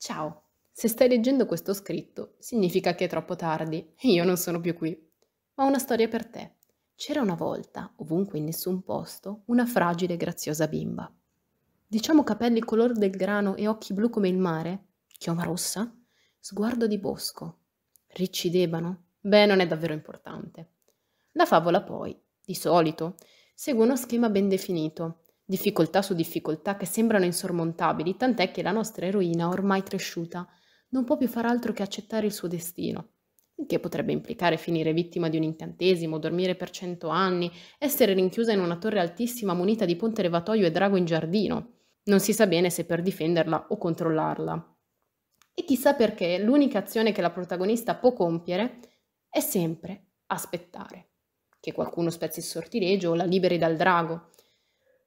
Ciao, se stai leggendo questo scritto significa che è troppo tardi e io non sono più qui. Ho una storia per te. C'era una volta, ovunque in nessun posto, una fragile e graziosa bimba. Diciamo capelli color del grano e occhi blu come il mare? Chioma rossa? Sguardo di bosco. Ricci d'ebano? Beh, non è davvero importante. La favola poi, di solito, segue uno schema ben definito difficoltà su difficoltà che sembrano insormontabili, tant'è che la nostra eroina, ormai cresciuta, non può più far altro che accettare il suo destino, il che potrebbe implicare finire vittima di un incantesimo, dormire per cento anni, essere rinchiusa in una torre altissima munita di ponte levatoio e drago in giardino. Non si sa bene se per difenderla o controllarla. E chissà perché l'unica azione che la protagonista può compiere è sempre aspettare che qualcuno spezzi il sortilegio o la liberi dal drago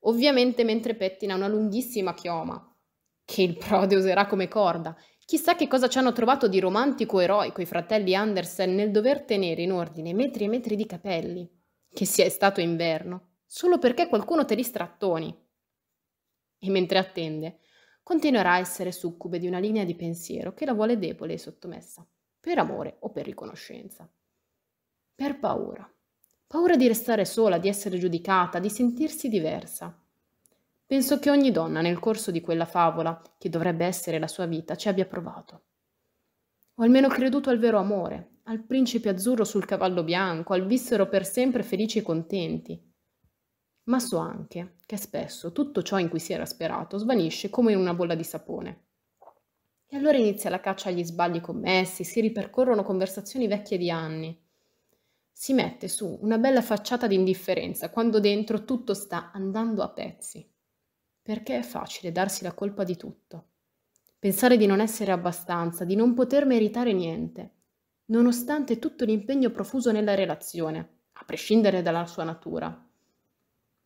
Ovviamente mentre pettina una lunghissima chioma, che il prode userà come corda. Chissà che cosa ci hanno trovato di romantico eroico i fratelli Andersen nel dover tenere in ordine metri e metri di capelli, che sia stato inverno, solo perché qualcuno te li strattoni. E mentre attende, continuerà a essere succube di una linea di pensiero che la vuole debole e sottomessa, per amore o per riconoscenza, per paura. Paura di restare sola, di essere giudicata, di sentirsi diversa. Penso che ogni donna nel corso di quella favola, che dovrebbe essere la sua vita, ci abbia provato. Ho almeno creduto al vero amore, al principe azzurro sul cavallo bianco, al vissero per sempre felici e contenti. Ma so anche che spesso tutto ciò in cui si era sperato svanisce come in una bolla di sapone. E allora inizia la caccia agli sbagli commessi, si ripercorrono conversazioni vecchie di anni si mette su una bella facciata di indifferenza quando dentro tutto sta andando a pezzi. Perché è facile darsi la colpa di tutto, pensare di non essere abbastanza, di non poter meritare niente, nonostante tutto l'impegno profuso nella relazione, a prescindere dalla sua natura.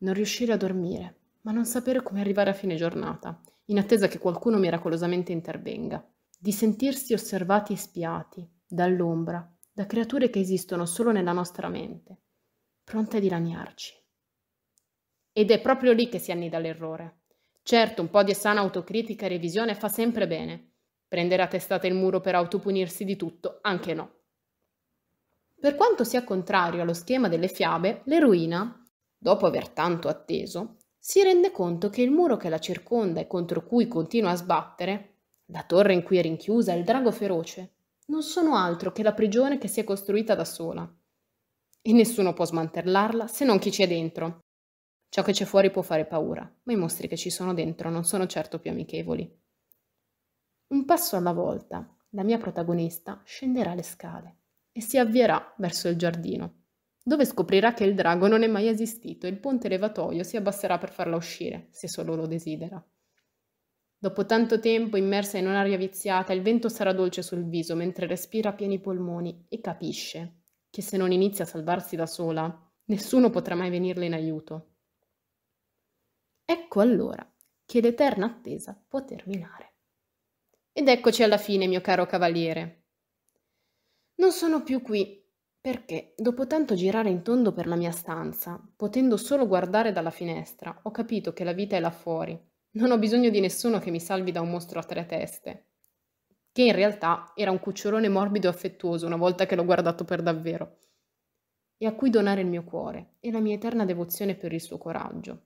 Non riuscire a dormire, ma non sapere come arrivare a fine giornata, in attesa che qualcuno miracolosamente intervenga, di sentirsi osservati e spiati dall'ombra da creature che esistono solo nella nostra mente, pronte a dilaniarci. Ed è proprio lì che si annida l'errore. Certo, un po' di sana autocritica e revisione fa sempre bene. Prendere a testata il muro per autopunirsi di tutto, anche no. Per quanto sia contrario allo schema delle fiabe, l'eroina, dopo aver tanto atteso, si rende conto che il muro che la circonda e contro cui continua a sbattere, la torre in cui è rinchiusa, il drago feroce, non sono altro che la prigione che si è costruita da sola. E nessuno può smantellarla se non chi c'è dentro. Ciò che c'è fuori può fare paura, ma i mostri che ci sono dentro non sono certo più amichevoli. Un passo alla volta, la mia protagonista scenderà le scale e si avvierà verso il giardino, dove scoprirà che il drago non è mai esistito e il ponte levatoio si abbasserà per farla uscire, se solo lo desidera. Dopo tanto tempo immersa in un'aria viziata, il vento sarà dolce sul viso mentre respira a pieni polmoni e capisce che se non inizia a salvarsi da sola, nessuno potrà mai venirle in aiuto. Ecco allora che l'eterna attesa può terminare. Ed eccoci alla fine, mio caro cavaliere. Non sono più qui perché, dopo tanto girare in tondo per la mia stanza, potendo solo guardare dalla finestra, ho capito che la vita è là fuori non ho bisogno di nessuno che mi salvi da un mostro a tre teste, che in realtà era un cucciolone morbido e affettuoso una volta che l'ho guardato per davvero, e a cui donare il mio cuore e la mia eterna devozione per il suo coraggio.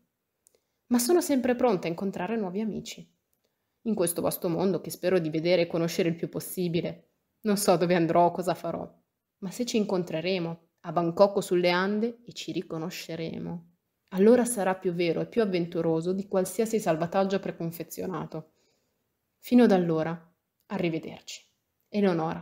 Ma sono sempre pronta a incontrare nuovi amici, in questo vasto mondo che spero di vedere e conoscere il più possibile. Non so dove andrò, cosa farò, ma se ci incontreremo, a Bangkok o sulle Ande, e ci riconosceremo allora sarà più vero e più avventuroso di qualsiasi salvataggio preconfezionato. Fino ad allora, arrivederci. Eleonora.